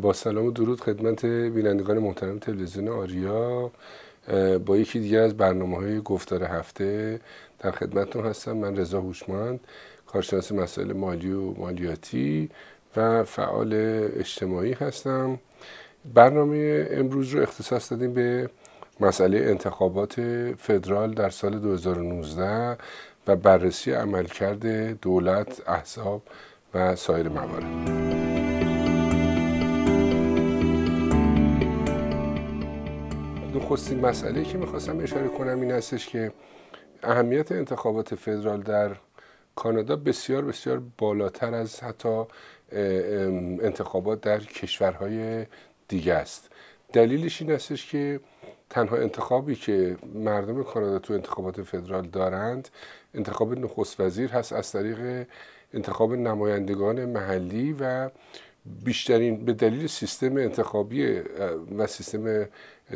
با سلام و درود خدمت بینندگان محترم تلویزیون آریا با یکی دیگر از برنامه های گفتار هفته در خدمتتون هستم من رضا هوشمند کارشناس مسائل مالی و مالیاتی و فعال اجتماعی هستم برنامه امروز رو اختصاص دادیم به مسئله انتخابات فدرال در سال 2019 و بررسی عملکرد دولت، احزاب و سایر موارد. نخستین مسئله که میخواستم اشاره کنم این هستش که اهمیت انتخابات فدرال در کانادا بسیار بسیار بالاتر از حتی انتخابات در کشورهای دیگه است دلیلش این هستش که تنها انتخابی که مردم کانادا تو انتخابات فدرال دارند انتخاب نخست وزیر هست از طریق انتخاب نمایندگان محلی و بیشترین به دلیل سیستم انتخابی و سیستم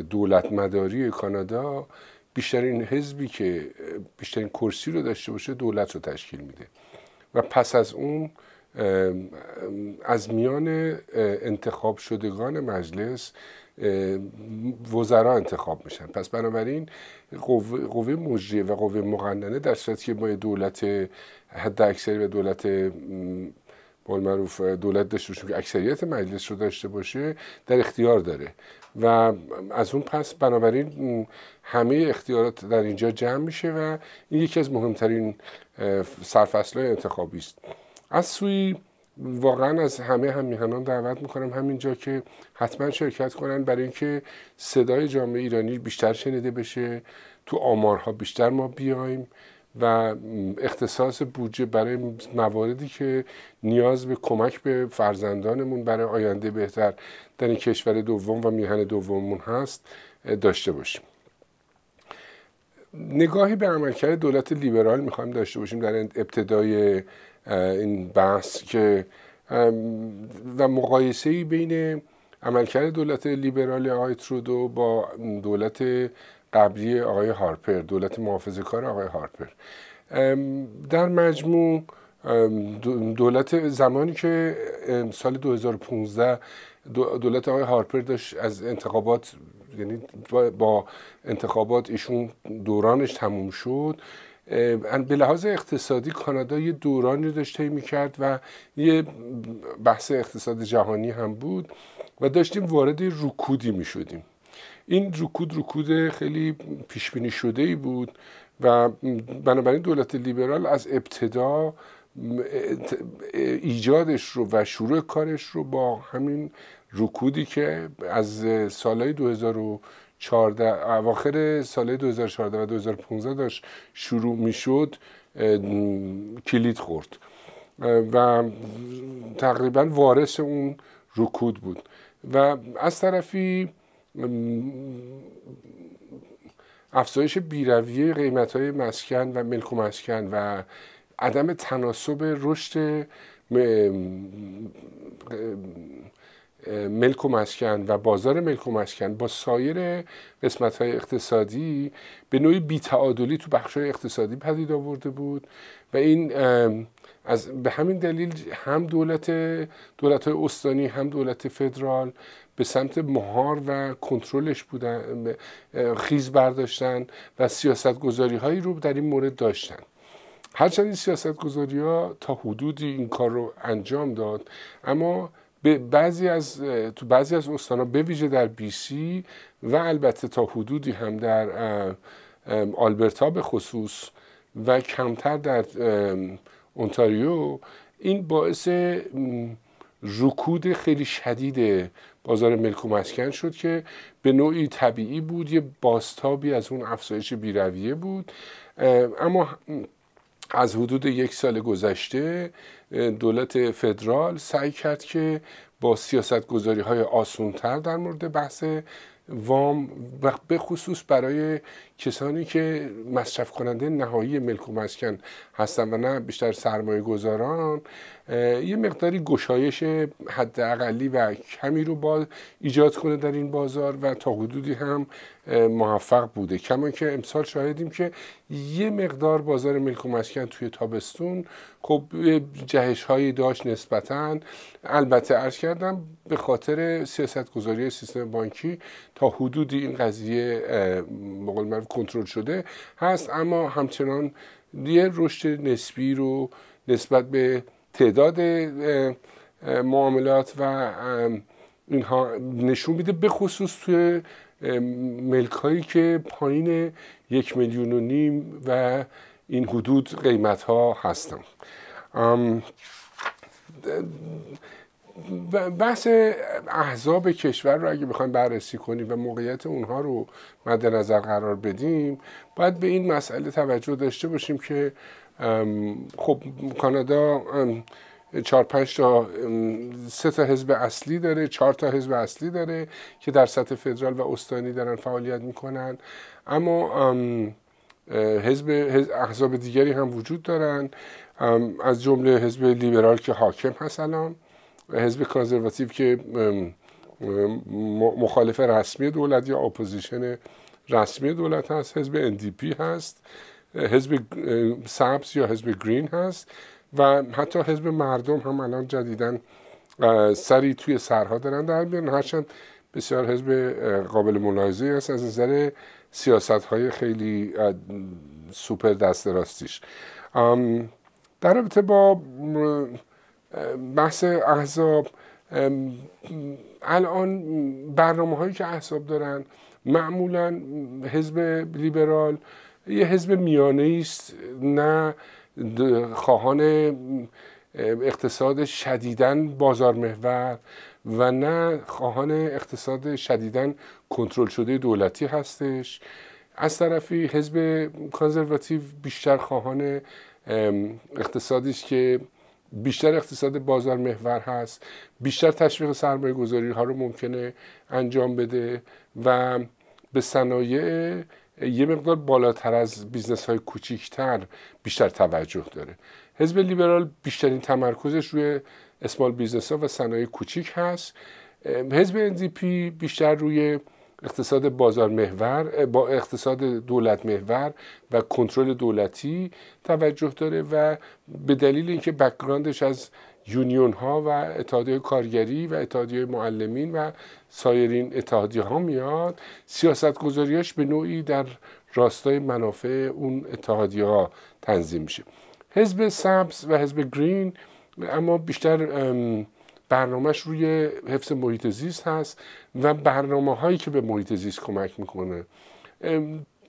دولت مداری کانادا بیشترین حزبی که بیشترین کرسی رو داشته باشه دولت رو تشکیل میده و پس از اون از میان انتخاب شدگان مجلس وزرا انتخاب میشن پس بنابراین قوه, قوه مجریه و قوه مقننه در صورتی که دولت حد اکثری و دولت قول معروف دولت داشته باشه که اکثریت مجلس رو داشته باشه در اختیار داره و از اون پس بنابراین همه اختیارات در اینجا جمع میشه و این یکی از مهمترین سرفصل انتخابی است از سوی واقعا از همه همیهنان دعوت میکنم همینجا که حتما شرکت کنن برای اینکه صدای جامعه ایرانی بیشتر شنیده بشه تو آمارها بیشتر ما بیایم و اختصاص بودجه برای مواردی که نیاز به کمک به فرزندانمون برای آینده بهتر در این کشور دوم و میهن دوممون هست داشته باشیم نگاهی به عملکرد دولت لیبرال میخوایم داشته باشیم در ابتدای این بحث که و مقایسه بین عملکرد دولت لیبرال آقای ترودو با دولت قبلی آقای هارپر دولت محافظه کار آقای هارپر در مجموع دولت زمانی که سال 2015 دولت آقای هارپر داشت از انتخابات یعنی با انتخابات ایشون دورانش تموم شد به لحاظ اقتصادی کانادا یه دورانی رو داشته می کرد و یه بحث اقتصاد جهانی هم بود و داشتیم وارد رکودی شدیم این رکود رکود خیلی پیش بینی شده ای بود و بنابراین دولت لیبرال از ابتدا ایجادش رو و شروع کارش رو با همین رکودی که از سالهای 2014 اواخر سالهای 2014 و 2015 داشت شروع میشد کلید خورد و تقریبا وارث اون رکود بود و از طرفی افزایش بیرویه قیمت های مسکن و ملک و مسکن و عدم تناسب رشد ملک و مسکن و بازار ملک و مسکن با سایر قسمت های اقتصادی به نوعی بیتعادلی تو بخش های اقتصادی پدید آورده بود و این از به همین دلیل هم دولت دولت های استانی هم دولت فدرال به سمت مهار و کنترلش بودن خیز برداشتن و سیاست گذاری هایی رو در این مورد داشتن هرچند این سیاست گذاری ها تا حدودی این کار رو انجام داد اما به بعضی از تو بعضی از ها به ویژه در سی و البته تا حدودی هم در آلبرتا به خصوص و کمتر در اونتاریو این باعث رکود خیلی شدید بازار ملک و مسکن شد که به نوعی طبیعی بود یه باستابی از اون افزایش بیرویه بود اما از حدود یک سال گذشته دولت فدرال سعی کرد که با سیاست گذاری های تر در مورد بحث وام و به خصوص برای کسانی که مصرف کننده نهایی ملک و مسکن هستن و نه بیشتر سرمایه گذاران یه مقداری گشایش حد و کمی رو با ایجاد کنه در این بازار و تا حدودی هم موفق بوده کما که امسال شاهدیم که یه مقدار بازار ملک و مسکن توی تابستون خب جهش هایی داشت نسبتا البته عرض کردم به خاطر سیاست گذاری سیستم بانکی تا حدودی این قضیه به کنترل شده هست اما همچنان یه رشد نسبی رو نسبت به تعداد معاملات و اینها نشون میده به خصوص توی ملک هایی که پایین یک میلیون و نیم و این حدود قیمت ها هستن بحث احزاب کشور رو اگه بخوایم بررسی کنیم و موقعیت اونها رو مد نظر قرار بدیم باید به این مسئله توجه داشته باشیم که خب کانادا چهار پنج تا سه تا حزب اصلی داره چهار تا حزب اصلی داره که در سطح فدرال و استانی دارن فعالیت میکنن اما حزب احزاب دیگری هم وجود دارن از جمله حزب لیبرال که حاکم هست الان حزب کانزرواتیو که مخالف رسمی دولت یا اپوزیشن رسمی دولت هست حزب اندیپی هست حزب سبز یا حزب گرین هست و حتی حزب مردم هم الان جدیدن سری توی سرها دارن در میان هرچند بسیار حزب قابل ملاحظه است از نظر سیاست های خیلی سوپر دست راستیش در رابطه با بحث احزاب الان برنامه هایی که احزاب دارن معمولا حزب لیبرال یه حزب میانه است نه خواهان اقتصاد شدیدن بازار محور و نه خواهان اقتصاد شدیدن کنترل شده دولتی هستش از طرفی حزب کانزرواتیو بیشتر خواهان اقتصادی است که بیشتر اقتصاد بازار محور هست بیشتر تشویق سرمایه گذاری ها رو ممکنه انجام بده و به صنایع یه مقدار بالاتر از بیزنس های کوچیکتر بیشتر توجه داره حزب لیبرال بیشترین تمرکزش روی اسمال بیزنس ها و صنایع کوچیک هست حزب NDP بیشتر روی اقتصاد بازار محور با اقتصاد دولت محور و کنترل دولتی توجه داره و به دلیل اینکه بکگراندش از یونیون ها و اتحادیه کارگری و اتحادیه معلمین و سایرین اتحادیه ها میاد سیاست گذاریش به نوعی در راستای منافع اون اتحادیه ها تنظیم میشه حزب سبز و حزب گرین اما بیشتر برنامهش روی حفظ محیط زیست هست و برنامه هایی که به محیط زیست کمک میکنه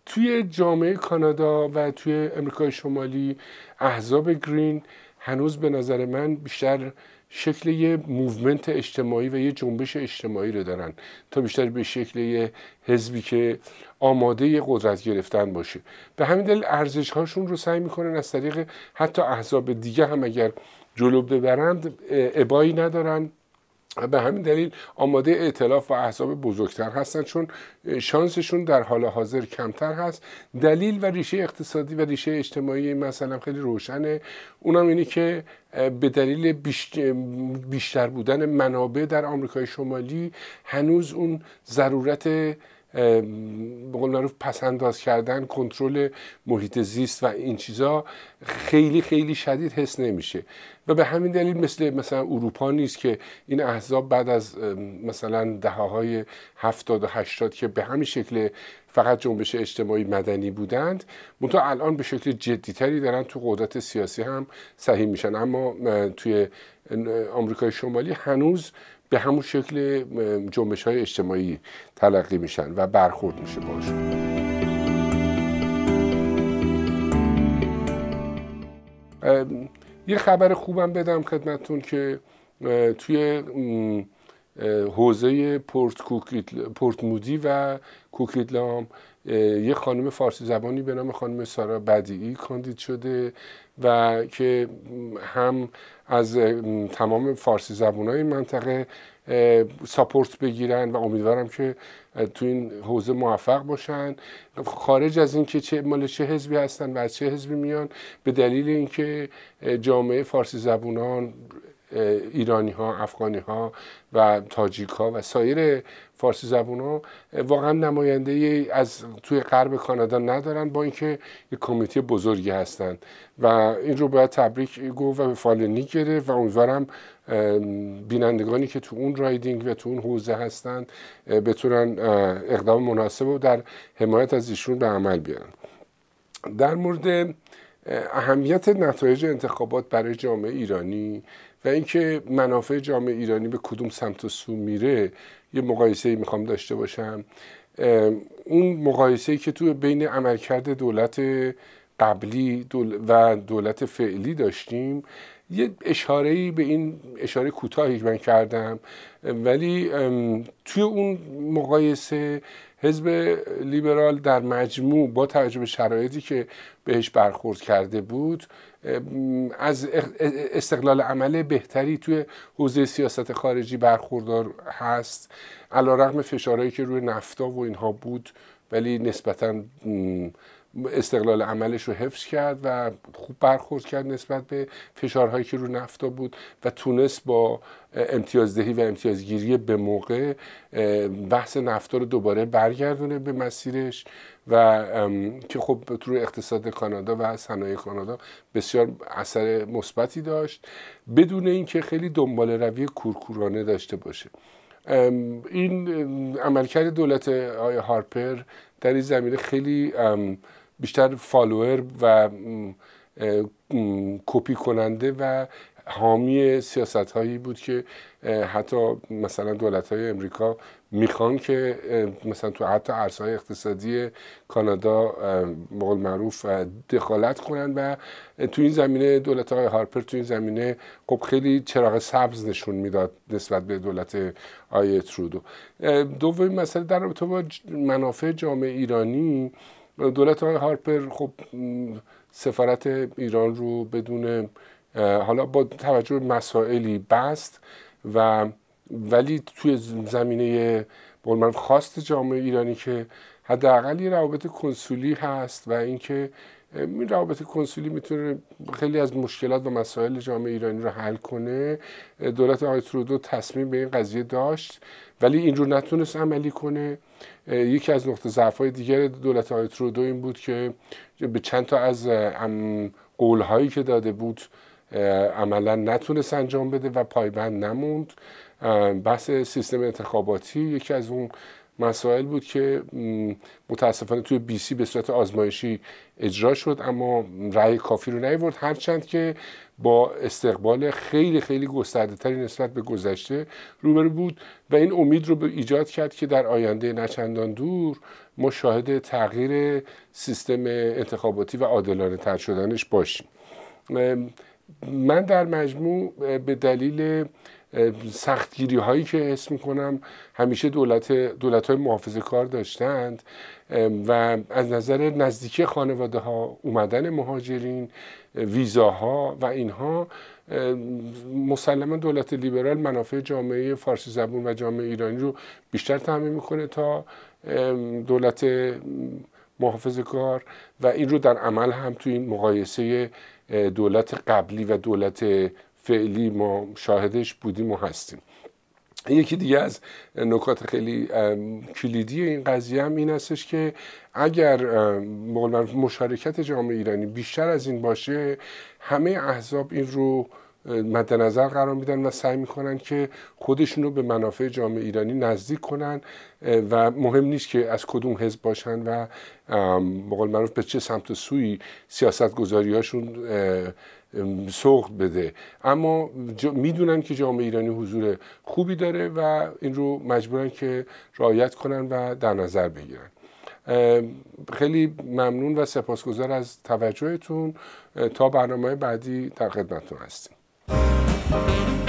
توی جامعه کانادا و توی امریکای شمالی احزاب گرین هنوز به نظر من بیشتر شکل یه موومنت اجتماعی و یه جنبش اجتماعی رو دارن تا بیشتر به شکل یه حزبی که آماده یه قدرت گرفتن باشه به همین دلیل ارزش هاشون رو سعی میکنن از طریق حتی احزاب دیگه هم اگر جلو ببرند ابایی ندارن به همین دلیل آماده اعتلاف و احزاب بزرگتر هستند چون شانسشون در حال حاضر کمتر هست دلیل و ریشه اقتصادی و ریشه اجتماعی مثلا خیلی روشنه اونم اینه که به دلیل بیشتر بودن منابع در آمریکای شمالی هنوز اون ضرورت به قول معروف پسنداز کردن کنترل محیط زیست و این چیزا خیلی خیلی شدید حس نمیشه و به همین دلیل مثل مثلا اروپا نیست که این احزاب بعد از مثلا دهه های هفتاد و هشتاد که به همین شکل فقط جنبش اجتماعی مدنی بودند منتها الان به شکل جدیتری دارن تو قدرت سیاسی هم صحیح میشن اما توی آمریکای شمالی هنوز به همون شکل جنبش های اجتماعی تلقی میشن و برخورد میشه باشون یه خبر خوبم بدم خدمتون که توی حوزه پورت, پورت مودی و کوکیدلام یه خانم فارسی زبانی به نام خانم سارا بدیعی کاندید شده و که هم از تمام فارسی زبان های منطقه ساپورت بگیرن و امیدوارم که تو این حوزه موفق باشن خارج از اینکه چه مال چه حزبی هستن و از چه حزبی میان به دلیل اینکه جامعه فارسی زبونان ایرانی ها افغانی ها و تاجیک ها و سایر فارسی زبون ها واقعا نماینده از توی غرب کانادا ندارن با اینکه یک کمیته بزرگی هستند و این رو باید تبریک گفت و به فالنی گرفت و امیدوارم بینندگانی که تو اون رایدینگ و تو اون حوزه هستند بتونن اقدام مناسب و در حمایت از ایشون به عمل بیارن در مورد اهمیت نتایج انتخابات برای جامعه ایرانی و اینکه منافع جامعه ایرانی به کدوم سمت و سو میره یه مقایسه ای میخوام داشته باشم اون مقایسه که تو بین عملکرد دولت قبلی و دولت فعلی داشتیم یه اشاره ای به این اشاره کوتاهی من کردم ولی توی اون مقایسه حزب لیبرال در مجموع با توجه به شرایطی که بهش برخورد کرده بود از استقلال عمل بهتری توی حوزه سیاست خارجی برخوردار هست علا رقم فشارهایی که روی نفتا و اینها بود ولی نسبتاً استقلال عملش رو حفظ کرد و خوب برخورد کرد نسبت به فشارهایی که رو نفتا بود و تونست با امتیازدهی و امتیازگیری به موقع بحث نفتا رو دوباره برگردونه به مسیرش و که خب تو اقتصاد کانادا و صنایع کانادا بسیار اثر مثبتی داشت بدون اینکه خیلی دنبال روی کورکورانه داشته باشه این عملکرد دولت آی هارپر در این زمینه خیلی بیشتر فالوور و کپی کننده و حامی سیاست هایی بود که حتی مثلا دولت های امریکا میخوان که مثلا تو حتی های اقتصادی کانادا به معروف دخالت کنند و تو این زمینه دولت های هارپر تو این زمینه خب خیلی چراغ سبز نشون میداد نسبت به دولت آیه ترودو دومین مسئله در رابطه با منافع جامعه ایرانی دولت آقای هارپر خب سفارت ایران رو بدون حالا با توجه به مسائلی بست و ولی توی زمینه خواست جامعه ایرانی که حداقل یه روابط کنسولی هست و اینکه این روابط کنسولی میتونه خیلی از مشکلات و مسائل جامعه ایرانی رو حل کنه دولت آقای ترودو تصمیم به این قضیه داشت ولی این رو نتونست عملی کنه یکی از نقطه ضعف‌های دیگر دولت آقای ترودو این بود که به چند تا از قولهایی که داده بود عملا نتونست انجام بده و پایبند نموند بحث سیستم انتخاباتی یکی از اون مسائل بود که متاسفانه توی بی سی به صورت آزمایشی اجرا شد اما رأی کافی رو نیورد هرچند که با استقبال خیلی خیلی گسترده تری نسبت به گذشته روبرو بود و این امید رو به ایجاد کرد که در آینده نچندان دور ما شاهد تغییر سیستم انتخاباتی و عادلانه تر شدنش باشیم من در مجموع به دلیل سختگیری هایی که حس کنم همیشه دولت, دولت های محافظه کار داشتند و از نظر نزدیکی خانواده ها اومدن مهاجرین ویزاها و اینها مسلما دولت لیبرال منافع جامعه فارسی زبون و جامعه ایرانی رو بیشتر تعمین میکنه تا دولت محافظه کار و این رو در عمل هم توی مقایسه دولت قبلی و دولت فعلی ما شاهدش بودیم و هستیم یکی دیگه از نکات خیلی کلیدی این قضیه هم این هستش که اگر مشارکت جامعه ایرانی بیشتر از این باشه همه احزاب این رو مد نظر قرار میدن و سعی میکنن که خودشون رو به منافع جامعه ایرانی نزدیک کنن و مهم نیست که از کدوم حزب باشن و بقول معروف به چه سمت و سوی سیاست گذاری هاشون سوق بده اما میدونن که جامعه ایرانی حضور خوبی داره و این رو مجبورن که رعایت کنن و در نظر بگیرن خیلی ممنون و سپاسگزار از توجهتون تا برنامه بعدی در خدمتتون هستیم